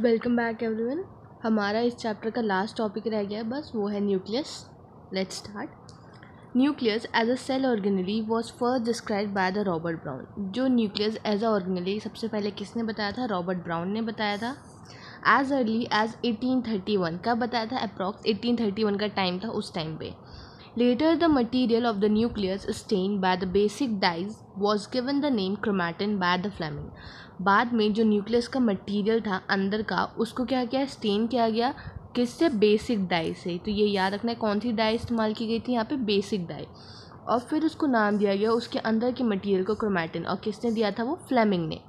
Welcome back everyone हमारा इस chapter का लास्ट टॉपिक रह गया है बस वो है nucleus let's start nucleus as a cell organelle was first describe by the Robert Brown जो न्यूक्लियस एज अ ऑर्गेनली सबसे पहले किसने बताया था रॉबर्ट ब्राउन ने बताया था एज अर्ली एज एटीन कब बताया था अप्रॉक्स एटीन का टाइम था उस टाइम पर Later the material of the nucleus stained by the basic dyes was given the name chromatin by the Fleming. बाद में जो न्यूक्लियस का मटेरियल था अंदर का उसको क्या किया स्टेन किया गया किससे बेसिक डाई से तो ये याद रखना है कौन सी डाई इस्तेमाल की गई थी यहाँ पे बेसिक डाई और फिर उसको नाम दिया गया उसके अंदर के मटेरियल को क्रोमैटिन और किसने दिया था वो फ्लेमिंग ने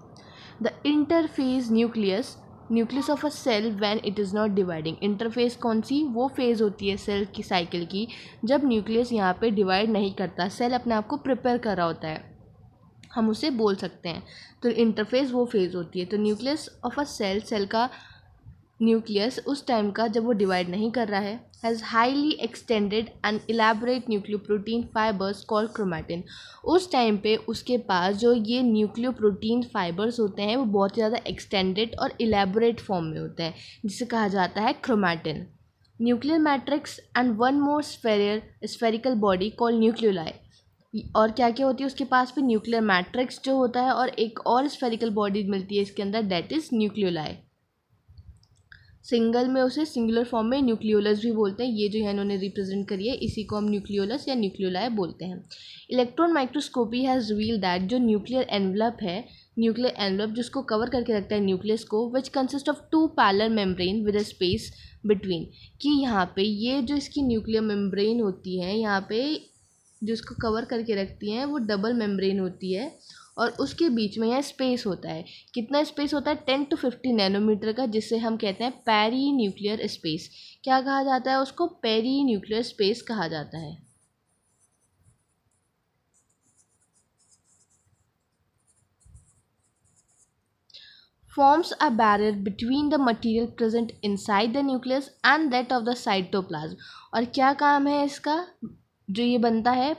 the interphase nucleus nucleus of a cell when it is not dividing interphase कौन सी वो फेज़ होती है सेल की साइकिल की जब न्यूक्लियस यहाँ पे डिवाइड नहीं करता सेल अपने आप को प्रिपेयर कर रहा होता है हम उसे बोल सकते हैं तो इंटरफेस वो फेज़ होती है तो nucleus of a cell cell का न्यूक्लियस उस टाइम का जब वो डिवाइड नहीं कर रहा है has highly extended and elaborate nucleoprotein fibers call chromatin उस टाइम पे उसके पास जो ये न्यूक्लियो प्रोटीन फाइबर्स होते हैं वो बहुत ही ज़्यादा एक्सटेंडेड और इलेबोरेट फॉर्म में होते हैं जिसे कहा जाता है chromatin nuclear matrix and one more sphere spherical body call nucleoli और क्या क्या होती है उसके पास भी न्यूक्लियर मैट्रिक्स जो होता है और एक और स्फेरिकल बॉडी मिलती है इसके अंदर दैट इज़ न्यूक्लियोलाई सिंगल में उसे सिंगुलर फॉर्म में न्यूक्लियोलस भी बोलते हैं ये जो है इन्होंने रिप्रेजेंट करी है इसी को हम न्यूक्लियोलस या न्यूक्लियोलाय बोलते हैं electron microscopy has revealed that जो न्यूक्लियर एनवलप है न्यूक्लियर एनवलप जिसको कवर करके रखता है न्यूक्लियस को which consist of two parallel membrane with a space between कि यहाँ पे ये जो इसकी न्यूक्लियर मेम्ब्रेन होती है यहाँ पे जिसको कवर करके रखती हैं वो डबल मेम्ब्रेन होती है और उसके बीच में यह स्पेस होता है कितना स्पेस होता है टेन टू फिफ्टी नैनोमीटर का जिसे हम कहते हैं पैरी न्यूक्लियर स्पेस क्या कहा जाता है उसको पैरी न्यूक्लियर स्पेस कहा जाता है forms a barrier between the material material inside the nucleus and that of the cytoplasm और क्या काम है इसका जो ये बनता है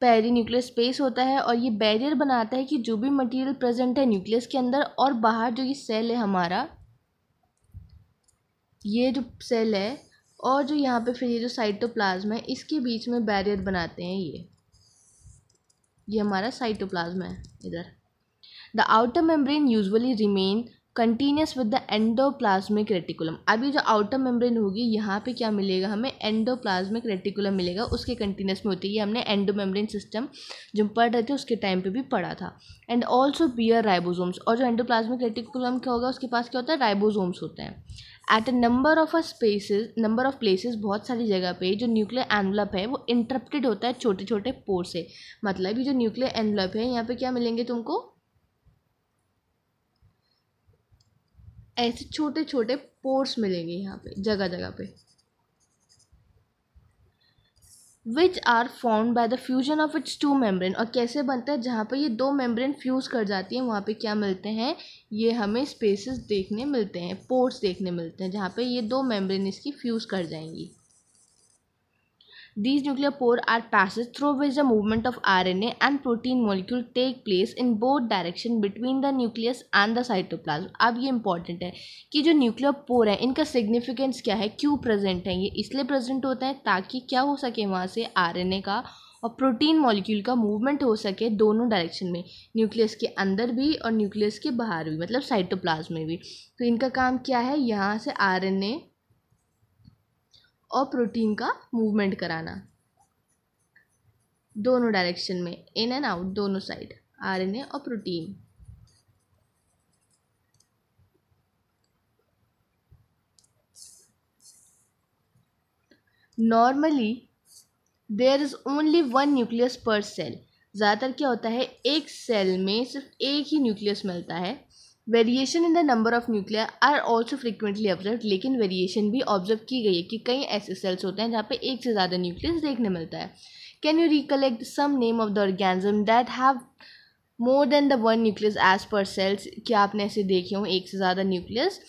पैरी न्यूक्लियस स्पेस होता है और ये बैरियर बनाता है कि जो भी मटेरियल प्रेजेंट है न्यूक्लियस के अंदर और बाहर जो ये सेल है हमारा ये जो सेल है और जो यहाँ पे फिर ये जो साइटोप्लाज्म है इसके बीच में बैरियर बनाते हैं ये ये हमारा साइटोप्लाज्म है इधर the outer membrane usually remain continuous with the endoplasmic reticulum अभी जो आउटर मेम्ब्रेन होगी यहाँ पे क्या मिलेगा हमें एंडोप्लाज्मिक रेटिकुलम मिलेगा उसके कंटिन्यूस में होती है हमने एंडो मेम्ब्रेन सिस्टम जो पढ़ रहे थे उसके टाइम पे भी पढ़ा था एंड ऑल्सो बियर राइबोसोम्स और जो एंडोप्लाज्मिक रेटिकुलम क्या होगा उसके पास क्या होता है राइबोजोम्स होते हैं at a number of a spaces number of places बहुत सारी जगह पे जो न्यूक्लियर एनवलप है वो इंटरप्टेड होता है छोटे छोटे पोर से मतलब ये जो न्यूक्लियर एनवलप है यहाँ पे क्या मिलेंगे तुमको ऐसे छोटे छोटे पोर्स मिलेंगे यहाँ पे जगह जगह पे which are form by the fusion of its two membrane और कैसे बनता है जहाँ पे ये दो मेम्ब्रेन फ्यूज़ कर जाती हैं वहाँ पे क्या मिलते हैं ये हमें स्पेसेस देखने मिलते हैं पोर्ट्स देखने मिलते हैं जहाँ पे ये दो मेम्ब्रेन इसकी फ्यूज़ कर जाएंगी These nuclear pore are passes through which the movement of RNA and protein molecule take place in both direction between the nucleus and the cytoplasm. अब ये important है कि जो nuclear pore है इनका significance क्या है क्यों present है ये इसलिए present होते हैं ताकि क्या हो सके वहाँ से RNA का और प्रोटीन मॉलिक्यूल का मूवमेंट हो सके दोनों डायरेक्शन में न्यूक्लियस के अंदर भी और न्यूक्लियस के बाहर भी मतलब साइटोप्लाज्म में भी तो इनका काम क्या है यहाँ से आरएनए और प्रोटीन का मूवमेंट कराना दोनों डायरेक्शन में इन एंड आउट दोनों साइड आरएनए और protein normally there is only one nucleus per cell ज़्यादातर क्या होता है एक सेल में सिर्फ एक ही न्यूक्लियस मिलता है variation in the number of nuclear are also frequently observe लेकिन वेरिएशन भी ऑब्जर्व की गई है कि कई ऐसे सेल्स होते हैं जहाँ पे एक से ज़्यादा न्यूक्लियस देखने मिलता है can you recollect some name of the organism that have more than the one nucleus as per cells क्या आपने ऐसे देखे हों एक से ज़्यादा nucleus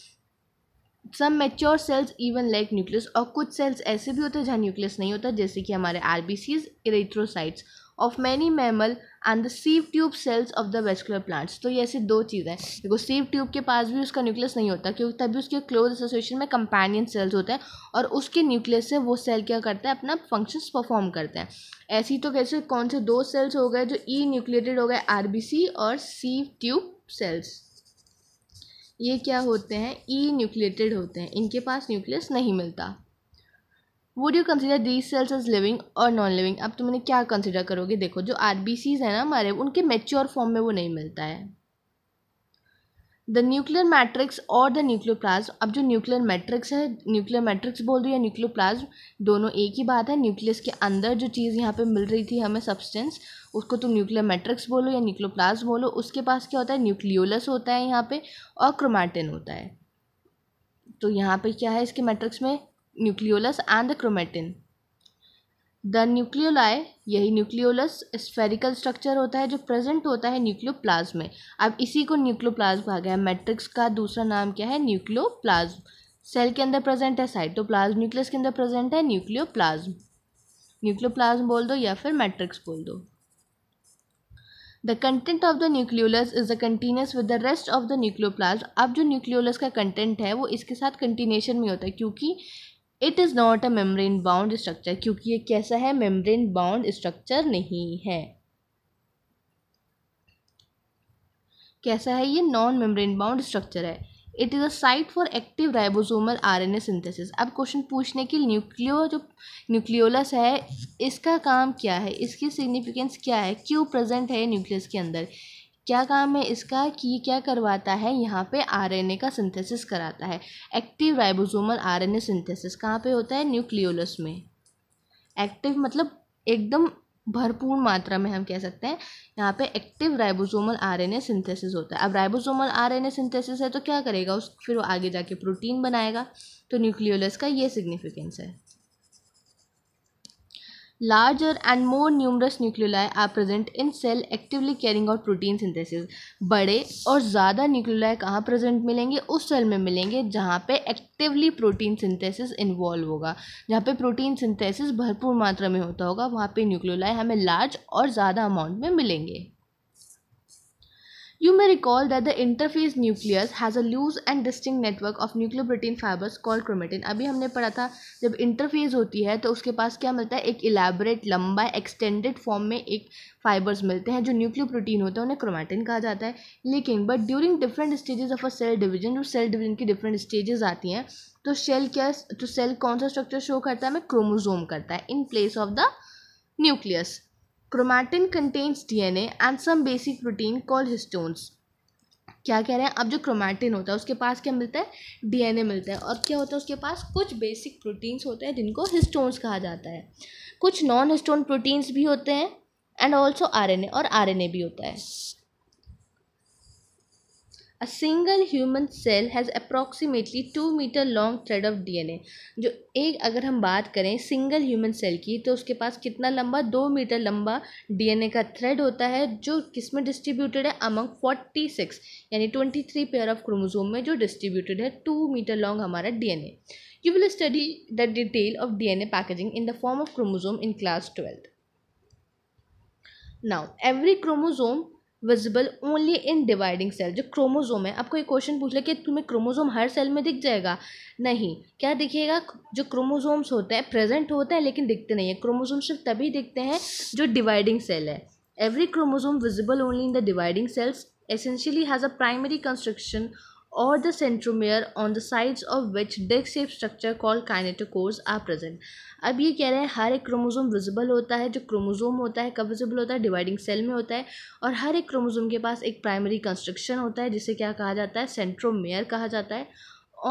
some mature cells even like nucleus और कुछ सेल्स ऐसे भी होते हैं जहाँ न्यूक्लियस नहीं होता जैसे कि हमारे R B Cs erythrocytes of many mammal and the sieve tube cells of the vascular plants तो ये ऐसे दो चीज़ें देखो सीव ट्यूब के पास भी उसका न्यूक्लियस नहीं होता क्योंकि तभी उसके क्लोज एसोसिएशन में कंपेनियन सेल्स होते हैं और उसके न्यूक्लियस से वो सेल क्या करता है अपना फंक्शंस परफॉर्म करते हैं ऐसी तो कैसे कौन से दो सेल्स हो गए जो ई न्यूक्लिएटेड हो गए आर और सीव ट्यूब सेल्स ये क्या होते हैं ई न्यूक्लिएटेड होते हैं इनके पास न्यूक्लियस नहीं मिलता would you consider these cells as living और नॉन लिविंग अब तुमने क्या कंसिडर करोगे देखो जो आर बी सीज है ना हमारे उनके मेच्योर फॉर्म में वो नहीं मिलता है द न्यूक्लियर मैट्रिक्स और द न्यूक्लियर प्लाज्म अब जो न्यूक्लियर मैट्रिक्स है न्यूक्लियर मैट्रिक्स बोल दो या न्यूक्लियो प्लाज्म दोनों एक ही बात है न्यूक्लियस के अंदर जो चीज़ यहाँ पे मिल रही थी हमें सब्सटेंस उसको तुम न्यूक्लियर मैट्रिक्स बोलो या न्यूक्लियर प्लाज्म बोलो उसके पास क्या होता है न्यूक्लियोलस होता है यहाँ पे और क्रोमैटिन होता है तो यहाँ पे क्या है इसके मैट्रिक्स में nucleolus and the chromatin the nucleoli यही न्यूक्लियोलस स्फेरिकल स्ट्रक्चर होता है जो प्रेजेंट होता है न्यूक्लियोप्लाज्म में अब इसी को न्यूक्लियोप्लाज्म कहा गया है मैट्रिक्स का दूसरा नाम क्या है न्यूक्लियोप्लाज्म सेल के अंदर प्रेजेंट है साइटोप्लाज्म न्यूक्लियस के अंदर प्रेजेंट है न्यूक्लियोप्लाज्म न्यूक्लियोप्लाज्म बोल दो या फिर मैट्रिक्स बोल दो the content of the nucleolus is the continuous with the rest of the nucleoplasm अब जो न्यूक्लियोलस का कंटेंट है वो इसके साथ कंटिन्यूशन में होता है क्योंकि it is not a membrane bound structure क्योंकि ये कैसा है मेम्ब्रेन बाउंड स्ट्रक्चर नहीं है कैसा है ये नॉन मेम्ब्रेन बाउंड स्ट्रक्चर है it is a site for active ribosomal RNA synthesis अब क्वेश्चन पूछने के न्यूक्लियो जो न्यूक्लियोलस है इसका काम क्या है इसकी सिग्निफिकेंस क्या है क्यों प्रेजेंट है न्यूक्लियस के अंदर क्या काम है इसका कि क्या करवाता है यहाँ पे आरएनए का सिंथेसिस कराता है एक्टिव राइबोसोमल आरएनए सिंथेसिस कहाँ पे होता है न्यूक्लियोलस में एक्टिव मतलब एकदम भरपूर मात्रा में हम कह सकते हैं यहाँ पे एक्टिव राइबोसोमल आरएनए सिंथेसिस होता है अब राइबोसोमल आरएनए सिंथेसिस है तो क्या करेगा उस फिर वो आगे जाके प्रोटीन बनाएगा तो न्यूक्लियोलस का ये सिग्निफिकेंस है larger and more numerous nucleoli are present in cell actively carrying out protein synthesis बड़े और ज़्यादा nucleoli कहाँ present मिलेंगे उस cell में मिलेंगे जहाँ पे actively protein synthesis involve होगा जहाँ पे protein synthesis भरपूर मात्रा में होता होगा वहाँ पे nucleoli हमें large और ज़्यादा amount में मिलेंगे You may recall that the interface nucleus has a loose and distinct network of protein fibers called chromatin. अभी हमने पढ़ा था जब इंटरफेज होती है तो उसके पास क्या मिलता है एक इलेबरेट लंबा एक्सटेंडेड फॉर्म में एक फाइबर्स मिलते हैं जो न्यूक्लियो प्रोटीन होते हैं उन्हें क्रोमैटिन कहा जाता है लेकिन but during different stages of a cell division जो सेल डिवीजन की डिफरेंट स्टेजेस आती हैं तो सेल क्या तो सेल कौन सा स्ट्रक्चर शो करता है हमें क्रोमोजोम करता है in place of the nucleus chromatin contains DNA and some basic protein call histones क्या कह रहे हैं अब जो क्रोमैटिन होता है उसके पास क्या मिलता है डीएनए मिलता है और क्या होता है उसके पास कुछ बेसिक प्रोटीन्स होते हैं जिनको हिस्टोन्स कहा जाता है कुछ नॉन हिस्टोन प्रोटीन्स भी होते हैं एंड ऑल्सो आरएनए और आरएनए भी होता है a single human cell has approximately two metre long thread of DNA जो एक अगर हम बात करें सिंगल ह्यूमन सेल की तो उसके पास कितना लंबा दो मीटर लंबा डीएनए का थ्रेड होता है जो किस में डिस्ट्रीब्यूटेड है अमंग फोर्टी सिक्स यानी twenty three pair of chromosome में जो डिस्ट्रीब्यूटेड है टू मीटर लॉन्ग हमारा DNA you will study the detail of DNA packaging in the form of chromosome in class twelfth now every chromosome visible only in dividing cell जो chromosome है आपको ये question पूछ ले कि तुम्हें क्रोमोजोम हर cell में दिख जाएगा नहीं क्या दिखेगा जो क्रोमोजोम्स होते हैं प्रेजेंट होते हैं लेकिन दिखते नहीं है क्रोमोजोम सिर्फ तभी दिखते हैं जो डिवाइडिंग सेल है every chromosome visible only in the dividing cells essentially has a primary construction or the centromere on the sides of which disc shaped structure called kinetochores are present. अब ये कह रहे हैं हर एक क्रोमोसोम विजिबल होता है जो क्रोमोसोम होता है कब विजिबल होता है डिवाइडिंग सेल में होता है और हर एक क्रोमोसोम के पास एक प्राइमरी कंस्ट्रक्शन होता है जिसे क्या कहा जाता है सेंट्रोमेयर कहा जाता है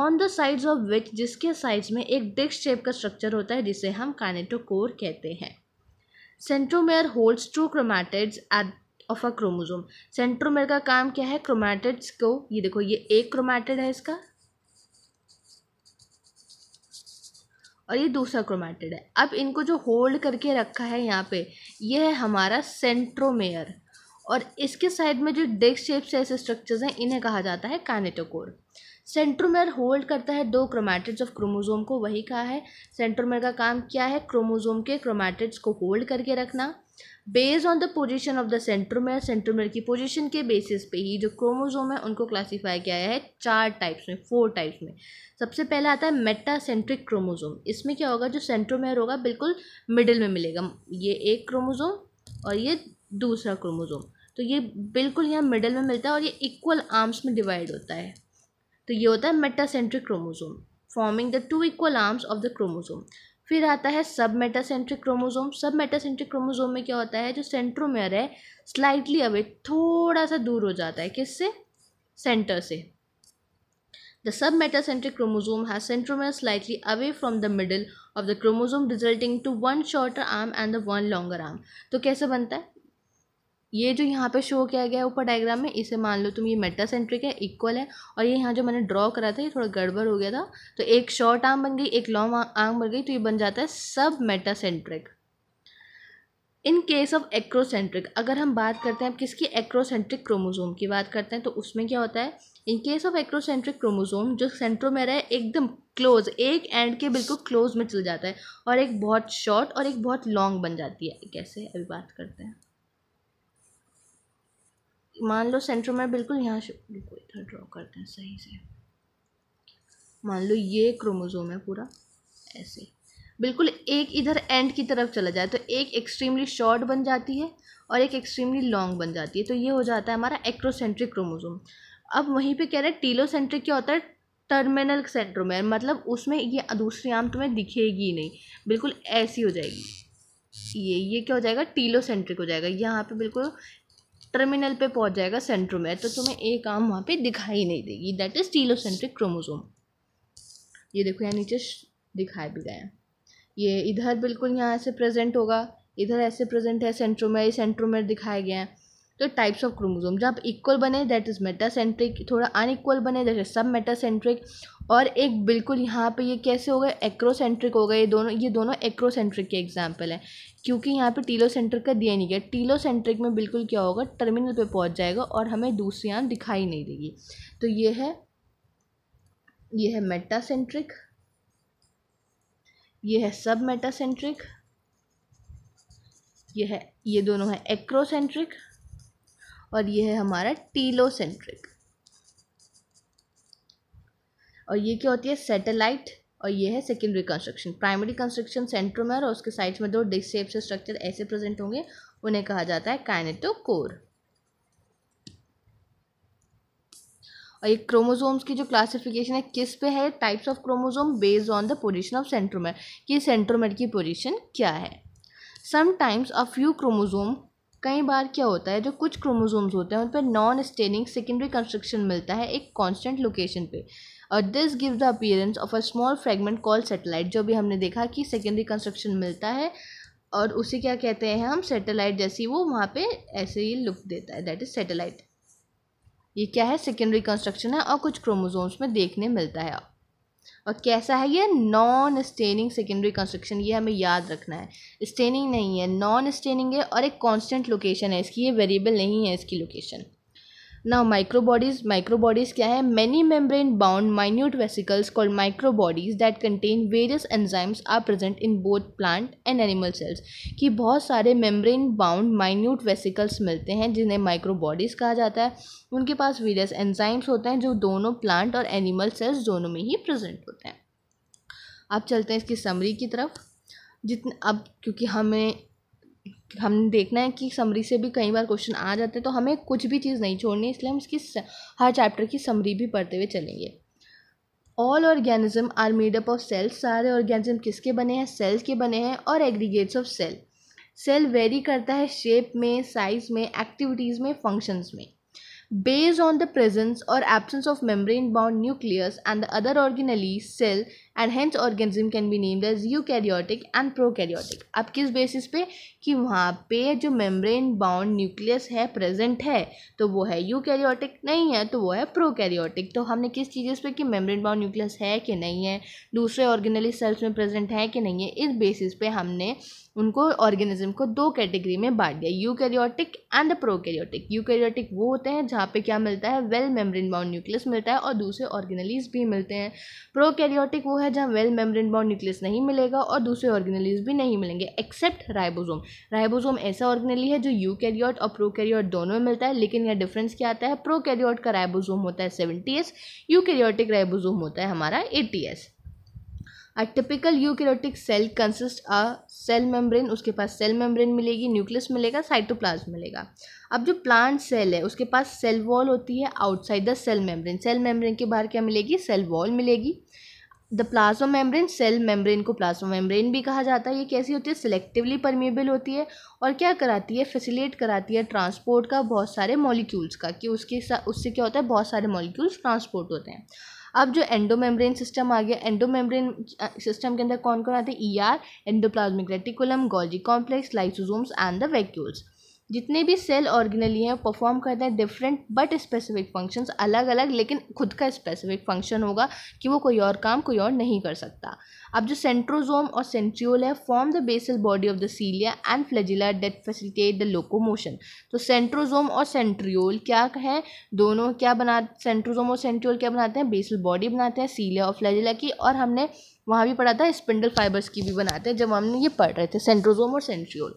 on the sides of which जिसके साइड्स में एक डिस्क शेप का स्ट्रक्चर होता है जिसे हम कानेटोकोर कहते हैं centromere holds two chromatids at of a chromosome centromere का काम क्या है क्रोमैटिड्स को ये देखो ये एक क्रोमैटिड है इसका और ये दूसरा क्रोमैटिड है अब इनको जो होल्ड करके रखा है यहाँ पे ये है हमारा सेंट्रोमेयर और इसके साइड में जो डेस्क शेप से ऐसे स्ट्रक्चर्स हैं इन्हें कहा जाता है कैनेटोकोर सेंट्रोमेयर होल्ड करता है दो क्रोमैटिड्स ऑफ क्रोमोजोम को वही कहा है सेंट्रोमेयर का काम क्या है क्रोमोजोम के क्रोमैटिड्स को होल्ड करके रखना based on the position of the centromere centromere की पोजिशन के बेसिस पे ही जो क्रोमोजोम है उनको क्लासीफाई किया गया है चार टाइप्स में फोर टाइप्स में सबसे पहला आता है मेटासेंट्रिक क्रोमोजोम इसमें क्या होगा जो सेंट्रोमेयर होगा बिल्कुल मिडिल में मिलेगा ये एक क्रोमोजोम और ये दूसरा क्रोमोजोम तो ये बिल्कुल यहाँ मिडल में मिलता है और ये इक्वल आर्म्स में डिवाइड होता है तो ये होता है metacentric chromosome forming the two equal arms of the chromosome फिर आता है submetacentric chromosome submetacentric chromosome में क्या होता है जो सेंट्रोमेयर है स्लाइटली अवे थोड़ा सा दूर हो जाता है किससे सेंटर से द सब मेटासेंट्रिक क्रोमोजोम है centromere slightly away from the middle of the chromosome resulting to one shorter arm and the one longer arm तो कैसे बनता है ये जो यहाँ पे शो किया गया है ऊपर डायग्राम में इसे मान लो तुम ये मेटा सेंट्रिक है इक्वल है और ये यहाँ जो मैंने ड्रॉ करा था ये थोड़ा गड़बड़ हो गया था तो एक शॉर्ट आर्म बन गई एक लॉन्ग आर्म बन गई तो ये बन जाता है submetacentric in case of acrocentric अगर हम बात करते हैं अब किसकी एक्रोसेंट्रिक क्रोमोजोम की बात करते हैं तो उसमें क्या होता है in case of acrocentric chromosome जो सेंट्रो में रहे एकदम क्लोज एक एंड के बिल्कुल क्लोज में चल जाता है और एक बहुत शॉर्ट और एक बहुत लॉन्ग बन जाती है कैसे अभी बात करते हैं मान लो सेंटर में बिल्कुल यहाँ से बिल्कुल इधर ड्रॉ करते हैं सही से मान लो ये क्रोमोजोम है पूरा ऐसे बिल्कुल एक इधर एंड की तरफ चला जाए तो एक एक्सट्रीमली शॉर्ट बन जाती है और एक एक्सट्रीमली लॉन्ग बन जाती है तो ये हो जाता है हमारा एक्रोसेंट्रिक क्रोमोजोम अब वहीं पे कह रहे हैं टीलोसेंट्रिक क्या होता है टर्मिनल में मतलब उसमें ये दूसरी आम तुम्हें दिखेगी ही नहीं बिल्कुल ऐसी हो जाएगी ये ये क्या हो जाएगा टीलोसेंट्रिक हो जाएगा यहाँ पे बिल्कुल टर्मिनल पे पहुंच जाएगा सेंट्रोमेयर तो तुम्हें एक आम वहाँ पे दिखाई नहीं देगी दैट इज टीलोसेंट्रिक क्रोमोसोम ये देखो यहाँ नीचे दिखाया भी गया ये इधर बिल्कुल यहाँ ऐसे प्रेजेंट होगा इधर ऐसे प्रेजेंट है सेंट्रोमेयर सेंट्रोमेयर दिखाया गया है तो टाइप्स ऑफ क्रोमोजोम जब इक्वल बने दैट इज़ मेटासेंट्रिक थोड़ा अनइक्वल बने दैट इज़ सब मेटासेंट्रिक और एक बिल्कुल यहाँ पे ये कैसे हो गए एक्रोसेंट्रिक हो गए ये दोनों ये दोनों एक्रोसेंट्रिक के एग्जाम्पल हैं क्योंकि यहाँ पे टीलोसेंट्रिक का दिया नहीं गया टीलोसेंट्रिक में बिल्कुल क्या होगा टर्मिनल पे पहुँच जाएगा और हमें दूसरी आँख दिखाई नहीं देगी तो ये है ये है मेटासेंट्रिक ये है सब मेटासेंट्रिक ये है ये दोनों है एक्रोसेंट्रिक और ये है हमारा टीलोसेंट्रिक और ये क्या होती है सैटेलाइट और ये है सेकेंडरी कंस्ट्रक्शन प्राइमरी कंस्ट्रक्शन में और उसके साइड्स में दो डिस्क शेप से स्ट्रक्चर ऐसे प्रेजेंट होंगे उन्हें कहा जाता है काइनेटोकोर और ये क्रोमोसोम्स की जो क्लासिफिकेशन है किस पे है types of chromosome based on the position of centromere कि सेंट्रोमेर की पोजीशन क्या है समटाइम्स अ फ्यू क्रोमोसोम कई बार क्या होता है जो कुछ क्रोमोसोम्स होते हैं उन पर नॉन स्टेनिंग सेकेंडरी कंस्ट्रक्शन मिलता है एक कांस्टेंट लोकेशन पे और this gives the appearance of a small fragment call satellite जो भी हमने देखा कि सेकेंडरी कंस्ट्रक्शन मिलता है और उसे क्या कहते हैं हम सेटेलाइट जैसी वो वहाँ पे ऐसे ही लुक देता है दैट इज़ सेटेलाइट ये क्या है सेकेंडरी कंस्ट्रक्शन है और कुछ क्रोमोसोम्स में देखने मिलता है और कैसा है ये नॉन स्टेनिंग सेकेंडरी कंस्ट्रक्शन ये हमें याद रखना है स्टेनिंग नहीं है नॉन स्टेनिंग है और एक कांस्टेंट लोकेशन है इसकी ये वेरिएबल नहीं है इसकी लोकेशन नाउ माइक्रोबॉडीज माइक्रोबॉडीज क्या है many membrane bound minute vesicles called microbodies that contain various enzymes are present in both plant and animal cells कि बहुत सारे मेम्ब्रेन बाउंड माइन्यूट वेसिकल्स मिलते हैं जिन्हें माइक्रोबॉडीज कहा जाता है उनके पास वेरियस एनजाइम्स होते हैं जो दोनों प्लांट और एनिमल सेल्स दोनों में ही प्रजेंट होते हैं अब चलते हैं इसकी समरी की तरफ जितने अब क्योंकि हमें हम देखना है कि समरी से भी कई बार क्वेश्चन आ जाते हैं तो हमें कुछ भी चीज़ नहीं छोड़नी इसलिए हम इसकी हर चैप्टर की समरी भी पढ़ते हुए चलेंगे all organism are made up of cells सारे ऑर्गेनिज्म किसके बने हैं सेल्स के बने हैं और aggregates of cell cell vary करता है शेप में साइज में एक्टिविटीज़ में फंक्शंस में बेज ऑन द प्रेजेंस और absence of membrane bound nucleus and the other organelle cell and hence organism can be named as eukaryotic and prokaryotic अब किस basis पे कि वहाँ पे जो मेम्ब्रेन बाउंड न्यूक्लियस है प्रेजेंट है तो वो है यूकैरियोटिक नहीं है तो वो है प्रोकैरियोटिक तो हमने किस चीज़ पे कि मेम्ब्रेन बाउंड न्यूक्लियस है कि नहीं है दूसरे ऑर्गेनली सेल्स में प्रेजेंट है कि नहीं है इस बेसिस पे हमने उनको ऑर्गेनिज्म को दो कैटेगरी में बांट दिया यूकैरियोटिक एंड प्रोकैरियोटिक यूकैरियोटिक वो होते हैं जहाँ पे क्या मिलता है वेल मेम्ब्रेन बाउंड न्यूक्लियस मिलता है और दूसरे ऑर्गेनलीज भी मिलते हैं प्रोकैरियोटिक वो है है जहाँ वेल मेम्ब्रेन बाउंड न्यूक्लियस नहीं मिलेगा और दूसरे ऑर्गेनलीज भी नहीं मिलेंगे एक्सेप्ट राइबोसोम राइबोसोम ऐसा ऑर्गेनली है जो यू कैरियोट और प्रो कैरियोट दोनों में मिलता है लेकिन यह डिफरेंस क्या आता है प्रो कैरियोट का राइबोसोम होता है seventy S eukaryotic ribosome होता है हमारा eighty S a typical eukaryotic cell consist a cell membrane उसके पास सेल मेम्ब्रेन मिलेगी न्यूक्लियस मिलेगा साइटोप्लाज्म मिलेगा अब जो प्लांट सेल है उसके पास सेल वॉल होती है outside the cell membrane cell membrane के बाहर क्या मिलेगी सेल वॉल मिलेगी the plasma membrane cell membrane को प्लाज्मा मेम्ब्रेन भी कहा जाता है ये कैसी होती है सिलेक्टिवली परमिएबल होती है और क्या कराती है फैसिलेट कराती है ट्रांसपोर्ट का बहुत सारे मॉलिक्यूल्स का कि उसके साथ उससे क्या होता है बहुत सारे मॉलिक्यूल्स ट्रांसपोर्ट होते हैं अब जो एंडोमेम्ब्रेन सिस्टम आ गया एंडोमेम्ब्रेन सिस्टम के अंदर कौन कौन आते हैं E R endoplasmic reticulum Golgi complex lysosomes and the vacuoles जितने भी सेल ऑर्गेनली हैं परफॉर्म करते हैं डिफरेंट बट स्पेसिफिक फंक्शंस अलग अलग लेकिन खुद का स्पेसिफिक फंक्शन होगा कि वो कोई और काम कोई और नहीं कर सकता अब जो सेंट्रोजोम और सेंट्रियोल है form the basal body of the cilia and flagella that facilitate the locomotion तो सेंट्रोजोम और सेंट्रियोल क्या है दोनों क्या बना सेंट्रोजोम और सेंट्रियोल क्या बनाते हैं बेसल बॉडी बनाते हैं सीलिया और फ्लेजिला की और हमने वहाँ भी पढ़ा था स्पिंडल फाइबर्स की भी बनाते हैं जब हमने ये पढ़ रहे थे सेंट्रोजोम और सेंट्रियोल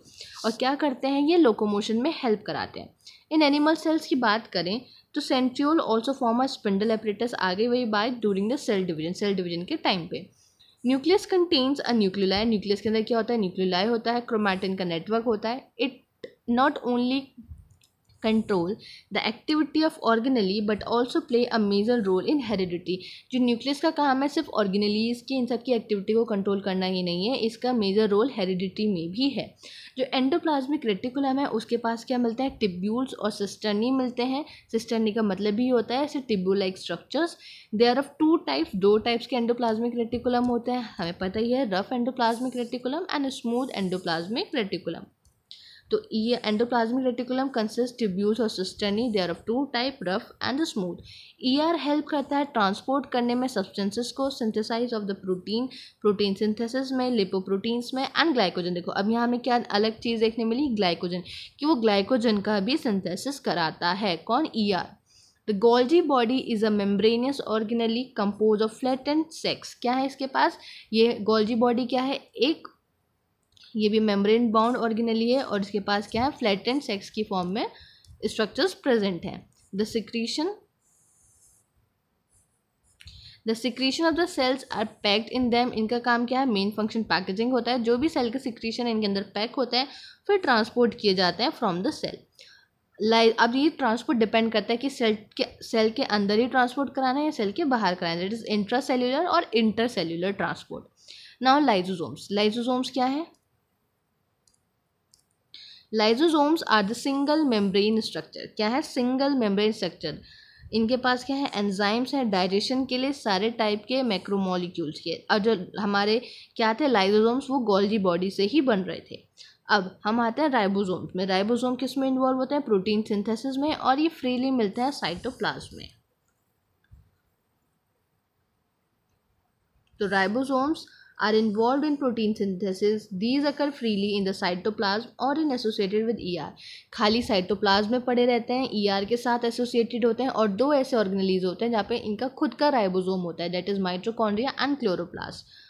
और क्या करते हैं ये लोकोमोशन में हेल्प कराते हैं इन एनिमल सेल्स की बात करें तो centriole also form a spindle apparatus आगे वही बात during the cell division cell division के टाइम पे nucleus contains a nucleoli nucleus के अंदर क्या होता है न्यूक्लियोलाई होता है क्रोमैटिन का नेटवर्क होता है it not only control the activity of organelle but also play a major role in heredity जो nucleus का काम है सिर्फ organelles की इन सब की activity को control करना ही नहीं है इसका major role heredity में भी है जो endoplasmic reticulum है उसके पास क्या मिलता है tibules और cisternae मिलते हैं cisternae का मतलब ही होता है ऐसे tibule like structures they are of two types दो टाइप्स के एंडोप्लाज्मिक रेटिकुलम होते हैं हमें पता ही है rough endoplasmic reticulum and smooth endoplasmic reticulum तो ये एंडोप्लाज्मिक रेटिकुलम कंसिस्ट ट्यूब्यूल्स और cisternae there of two type rough and smooth smooth ER help करता है ट्रांसपोर्ट करने में सब्सटेंसेस को synthesize of the protein protein synthesis में लिपोप्रोटीन्स में एंड ग्लाइकोजन देखो अब यहाँ हमें क्या अलग चीज़ देखने मिली ग्लाइकोजन कि वो ग्लाइकोजन का भी सिंथेसिस कराता है कौन E ER? The Golgi body is a membranous organelle compose of and sacs क्या है इसके पास ये गोल्जी बॉडी क्या है एक ये भी मेम्ब्रेन बाउंड ऑर्गेनली है और इसके पास क्या है फ्लैट एंड सेक्स की फॉर्म में स्ट्रक्चर्स प्रेजेंट हैं the secretion the secretion of the cells are packed in them इनका काम क्या है मेन फंक्शन पैकेजिंग होता है जो भी सेल का सिक्रीशन इनके अंदर पैक होता है फिर ट्रांसपोर्ट किए जाते हैं फ्रॉम द सेल लाइक अब ये ट्रांसपोर्ट डिपेंड करता है कि सेल के सेल के अंदर ही ट्रांसपोर्ट कराना है या सेल के बाहर कराना है इट इज़ इंट्रा सेल्यूलर और inter cellular transport now lysosomes lysosomes क्या है lysosomes are the single membrane structure क्या है सिंगल मेम्ब्रेन स्ट्रक्चर इनके पास क्या है एंजाइम्स हैं डाइजेशन के लिए सारे टाइप के मैक्रोमोलिक्यूल्स के और जो हमारे क्या थे लाइजोजोम्स वो गोल्जी बॉडी से ही बन रहे थे अब हम आते हैं राइबोसोम्स में राइबोसोम किस में इन्वॉल्व होते हैं प्रोटीन सिंथेसिस में और ये फ्रीली मिलते हैं साइटोप्लाज्म में तो ribosomes are involved in protein synthesis. These occur freely in the cytoplasm or in associated with ER. खाली साइटोप्लाज्म में पड़े रहते हैं ER के साथ एसोसिएटेड होते हैं और दो ऐसे ऑर्गेनलीज होते हैं जहाँ पे इनका खुद का राइबोसोम होता है that is mitochondria and chloroplast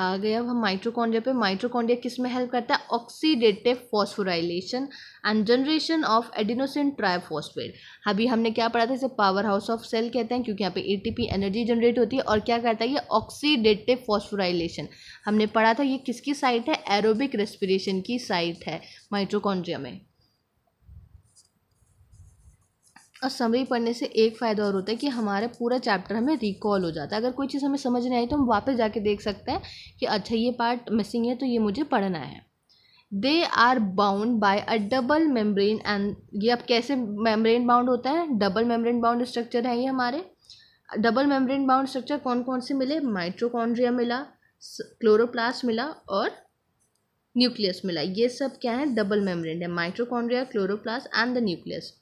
आ गए अब हम माइट्रोकॉन्ड्रिया पे माइट्रोकॉन्ड्रिया किस में हेल्प करता है oxidative phosphorylation and generation of adenosine triphosphate अभी हमने क्या पढ़ा था इसे पावर हाउस ऑफ सेल कहते हैं क्योंकि यहाँ पे एटीपी एनर्जी जनरेट होती है और क्या करता है ये ऑक्सीडेटिव फॉस्फोराइलेशन हमने पढ़ा था ये किसकी साइट है एरोबिक रेस्पिरेशन की साइट है माइट्रोकॉन्ड्रिया में और समरी पढ़ने से एक फ़ायदा और होता है कि हमारा पूरा चैप्टर हमें रिकॉल हो जाता है अगर कोई चीज़ हमें समझ नहीं आई तो हम वापस जाके देख सकते हैं कि अच्छा ये पार्ट मिसिंग है तो ये मुझे पढ़ना है they are bound by a double membrane and ये अब कैसे मेम्ब्रेन बाउंड होता है डबल मेम्ब्रेन बाउंड स्ट्रक्चर है ये हमारे डबल मेम्ब्रेन बाउंड स्ट्रक्चर कौन कौन से मिले माइट्रोकॉन्ड्रिया मिला क्लोरोप्लास्ट मिला और न्यूक्लियस मिला ये सब क्या है डबल मेम्ब्रेन है mitochondria chloroplast and the nucleus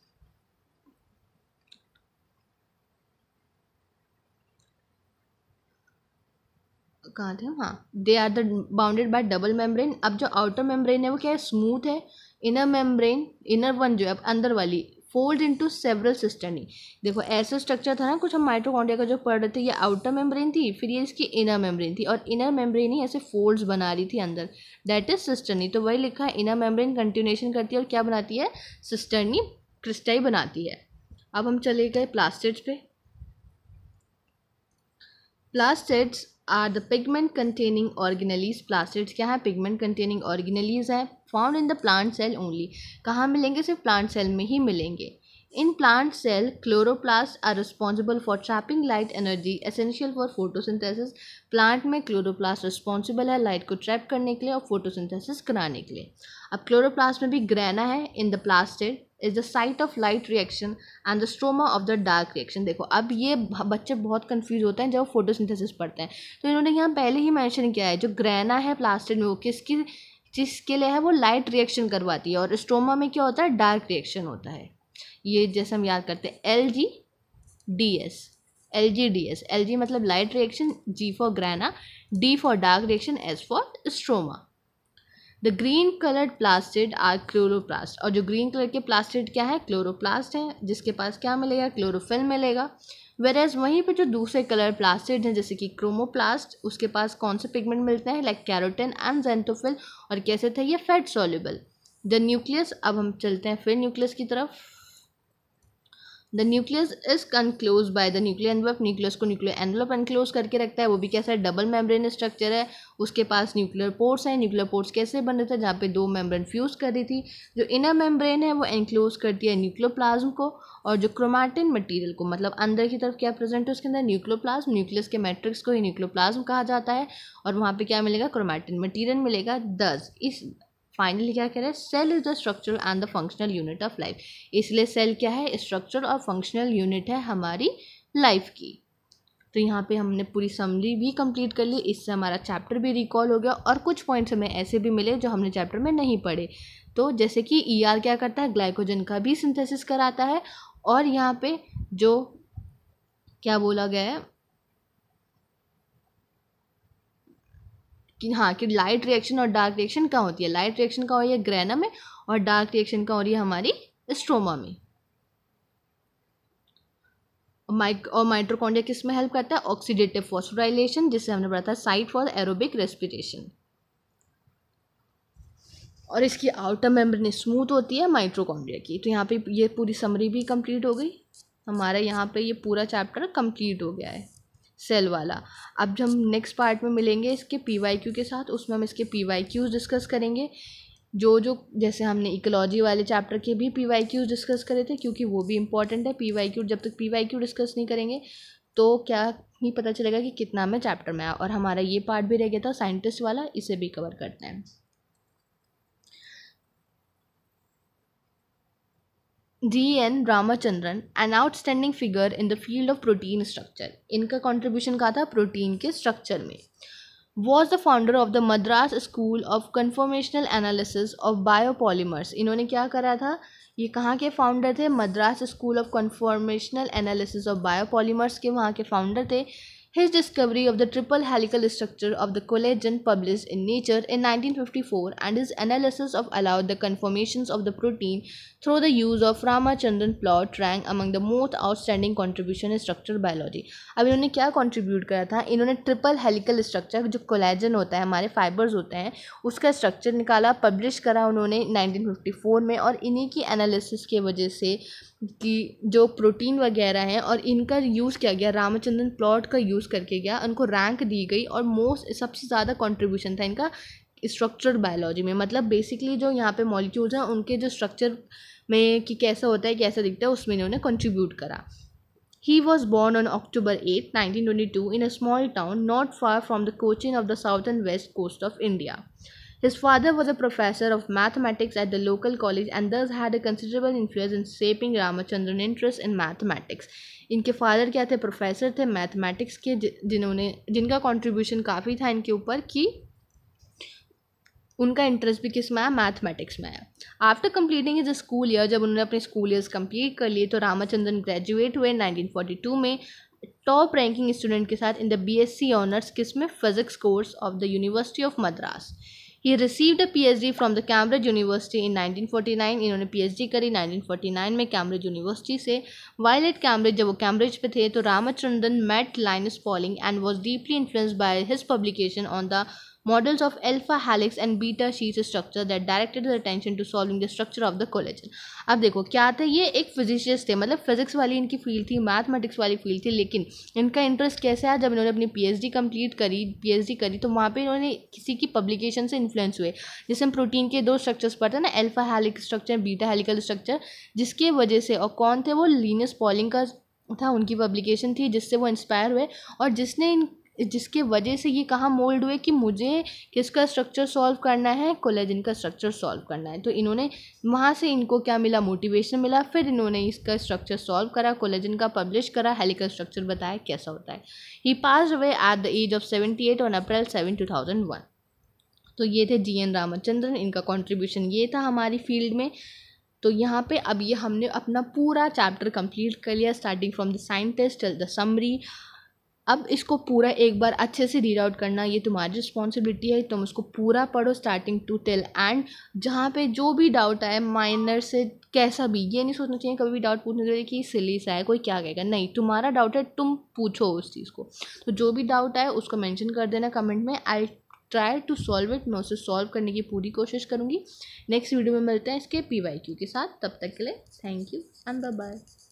कहाँ थे हाँ they are the bounded by double membrane अब जो आउटर मेम्ब्रेन है वो क्या है स्मूथ है इनर मेम्ब्रेन इनर वन जो है अब अंदर वाली फोल्ड इनटू सेवरल सिस्टनी देखो ऐसा स्ट्रक्चर था ना कुछ हम माइट्रोकॉन्डिया का जो पढ़ रहे थे ये आउटर मेम्ब्रेन थी फिर ये इसकी इनर मेम्ब्रेन थी और इनर मेम्ब्रेन ही ऐसे फोल्ड्स बना रही थी अंदर दैट इज सिस्टनी तो वही लिखा है इनर मेम्ब्रेन कंटिन्यूशन करती है और क्या बनाती है सिस्टनी क्रिस्टाई बनाती है अब हम चले गए प्लास्टिड्स पे plastids are the pigment containing organelles plastids क्या है पिगमेंट कंटेनिंग ऑर्गेनलीज है found in the plant cell only कहाँ मिलेंगे सिर्फ प्लांट सेल में ही मिलेंगे in plant cell chloroplast are responsible for trapping light energy essential for photosynthesis plant में क्लोरोप्लास्ट रिस्पॉन्सिबल है लाइट को ट्रैप करने के लिए और फोटोसिंथेसिस कराने के लिए अब क्लोरोप्लास्ट में भी ग्रैना है in the plastid is the site of light reaction and the stroma of the dark reaction देखो अब ये बच्चे बहुत कंफ्यूज होते हैं जब वो फोटोसिंथेसिस पढ़ते हैं तो इन्होंने यहाँ पहले ही मेंशन किया है जो ग्रैना है प्लास्टिड में वो किसकी जिसके लिए है वो लाइट रिएक्शन करवाती है और स्ट्रोमा में क्या होता है डार्क रिएक्शन होता है ये जैसे हम याद करते हैं L G D S L G D S L G मतलब light reaction G for grana D for dark reaction S for stroma the green coloured plastid are chloroplast और जो ग्रीन कलर के प्लास्टिड क्या है chloroplast हैं जिसके पास क्या मिलेगा क्लोरोफिल मिलेगा वेर एज वहीं पर जो दूसरे कलर प्लास्टिड हैं जैसे कि क्रोमोप्लास्ट उसके पास कौन से पिगमेंट मिलते हैं लाइक कैरोटिन एंड जेंटोफिल और कैसे थे ये फैट सॉल्यूबल द न्यूक्लियस अब हम चलते हैं फिर न्यूक्लियस की तरफ the nucleus is enclose by the nuclear envelope nucleus को न्यूक्लियर एनवलप एनक्लोज करके रखता है वो भी कैसा है डबल मेम्ब्रेन स्ट्रक्चर है उसके पास न्यूक्लियर पोर्ट्स हैं न्यूक्लियर पोर्ट्स कैसे बन रहे थे जहाँ पे दो मेम्ब्रेन फ्यूज़ कर रही थी जो इनर मेम्ब्रेन है वो एनक्लोज करती है प्लाज्म को और जो क्रोमाटिन मटीरियल को मतलब अंदर की तरफ क्या प्रेजेंट है उसके अंदर प्लाज्म न्यूक्लियस के मैट्रिक्स को ही प्लाज्म कहा जाता है और वहाँ पर क्या मिलेगा क्रोमाटिन मटीरियल मिलेगा दस इस फाइनली क्या कह रहा है cell is the structural and the functional unit of life इसलिए सेल क्या है स्ट्रक्चर और फंक्शनल यूनिट है हमारी लाइफ की तो यहाँ पे हमने पूरी समरी भी कंप्लीट कर ली इससे हमारा चैप्टर भी रिकॉल हो गया और कुछ पॉइंट्स हमें ऐसे भी मिले जो हमने चैप्टर में नहीं पढ़े तो जैसे कि ई e ER क्या करता है ग्लाइकोजन का भी सिंथेसिस कराता है और यहाँ पे जो क्या बोला गया है कि हाँ कि लाइट रिएक्शन और डार्क रिएक्शन कहाँ होती है लाइट रिएक्शन का हो रही है ग्रैना में और डार्क रिएक्शन का हो रही है हमारी स्ट्रोमा में माइक और माइट्रोकॉन्डिया किस में हेल्प करता है ऑक्सीडेटिव फॉस्फोराइलेशन जिससे हमने पढ़ा था साइट फॉर एरोबिक रेस्पिरेशन और इसकी आउटर मेम्ब्रेन स्मूथ होती है माइट्रोकॉन्ड्रिया की तो यहाँ पे ये पूरी समरी भी कंप्लीट हो गई हमारा यहाँ पे ये पूरा चैप्टर कंप्लीट हो गया है सेल वाला अब जब हम नेक्स्ट पार्ट में मिलेंगे इसके पी वाई क्यू के साथ उसमें हम इसके पी वाई क्यूज़ डिस्कस करेंगे जो जो जैसे हमने इकोलॉजी वाले चैप्टर के भी पी वाई क्यूज़ डिस्कस करे थे क्योंकि वो भी इंपॉर्टेंट है पी वाई क्यू जब तक पी वाई क्यू डिस्कस नहीं करेंगे तो क्या ही पता चलेगा कि कितना में चैप्टर में आया और हमारा ये पार्ट भी रह गया था साइंटिस्ट वाला इसे भी कवर करते हैं N Ramachandran an outstanding figure in the field of protein structure इनका कंट्रीब्यूशन कहा था प्रोटीन के स्ट्रक्चर में was the founder of the Madras school of conformational analysis of biopolymers इन्होंने क्या करा था ये कहाँ के फाउंडर थे Madras school of conformational analysis of biopolymers के वहाँ के फाउंडर थे His discovery of the triple helical structure of the collagen published in Nature in 1954 and his analysis of allowed the conformations of the protein through the use of Ramachandran plot rank among the most outstanding contribution in structural biology. अब इन्होंने क्या contribute करा था इन्होंने triple helical structure जो collagen होता है हमारे fibers होते हैं उसका structure निकाला publish करा उन्होंने 1954 में और इन्हीं की analysis के वजह से कि जो प्रोटीन वगैरह हैं और इनका यूज़ किया गया रामचंद्रन प्लॉट का यूज़ करके गया उनको रैंक दी गई और मोस्ट सबसे ज़्यादा कंट्रीब्यूशन था इनका स्ट्रक्चर्ड बायोलॉजी में मतलब बेसिकली जो यहाँ पे मॉलिक्यूल्स हैं उनके जो स्ट्रक्चर में कि कैसा होता है कैसा दिखता है उसमें इन्होंने कंट्रीब्यूट करा He was born on October 8, 1922, in a small town not far from the Cochin of the south and west coast of India. His father was a professor of mathematics at the local college and thus had a considerable influence in shaping Ramachandran's interest in mathematics. इनके father क्या थे professor थे mathematics के जिन्होंने जिनका contribution काफ़ी था इनके ऊपर कि उनका इंटरेस्ट भी किस में आया मैथमेटिक्स में आया after completing his school year जब उन्होंने अपने स्कूल ईयर्स कंप्लीट कर लिए तो रामाचंद्रन ग्रेजुएट हुए 1942 में टॉप रैंकिंग स्टूडेंट के साथ इन द बीएससी ऑनर्स किस में physics course of the university of Madras ही received a PhD from the Cambridge University in 1949 इन्होंने पीएचडी करी 1949 में कैम्ब्रिज यूनिवर्सिटी से वाइल एट कैम्ब्रिज जब वो कैम्ब्रिज पे थे तो Ramachandran met Linus Pauling and was deeply influenced by his publication on the models of alpha helix and beta sheet structure that directed attention attention to solving the structure of the collagen अब देखो क्या थे ये एक फिजिशियस्ट थे मतलब physics वाली इनकी फील्ड थी मैथमेटिक्स वाली फील्ड थी लेकिन इनका इंटरेस्ट कैसे आया जब इन्होंने अपनी पीएचडी कंप्लीट करी पीएचडी करी तो वहाँ पे इन्होंने किसी की पब्लिकेशन से इन्फ्लुएंस हुए जैसे हम प्रोटीन के दो स्ट्रक्चर्स पढ़ते हैं ना alpha helix structure beta helical structure जिसके वजह से और कौन थे वो लीनस पॉलिंग का था उनकी पब्लिकेशन थी जिससे वो इंस्पायर हुए और जिसने इन जिसके वजह से ये कहाँ मोल्ड हुए कि मुझे किसका स्ट्रक्चर सॉल्व करना है कोलेजन का स्ट्रक्चर सॉल्व करना है तो इन्होंने वहाँ से इनको क्या मिला मोटिवेशन मिला फिर इन्होंने इसका स्ट्रक्चर सॉल्व करा कोलेजन का पब्लिश करा हेलिकल स्ट्रक्चर बताया कैसा होता है he pass away at the age of seventy eight on April seven two thousand one तो ये थे जी एन रामचंद्रन इनका कॉन्ट्रीब्यूशन ये था हमारी फील्ड में तो यहाँ पे अब ये हमने अपना पूरा चैप्टर कंप्लीट कर लिया starting from the scientist till the summary अब इसको पूरा एक बार अच्छे से रीड आउट करना ये तुम्हारी रिस्पॉन्सिबिलिटी है तुम उसको पूरा पढ़ो स्टार्टिंग टू टिल एंड जहाँ पे जो भी डाउट आए माइनर से कैसा भी ये नहीं सोचना चाहिए कभी भी डाउट पूछने चाहिए कि सिली सा है कोई क्या कहेगा नहीं तुम्हारा डाउट है तुम पूछो उस चीज़ को तो जो भी डाउट आए उसको मैंशन कर देना कमेंट में I try to solve it मैं उसे सॉल्व करने की पूरी कोशिश करूँगी नेक्स्ट वीडियो में मिलते हैं इसके पी वाई क्यू के साथ तब तक के लिए thank you and bye bye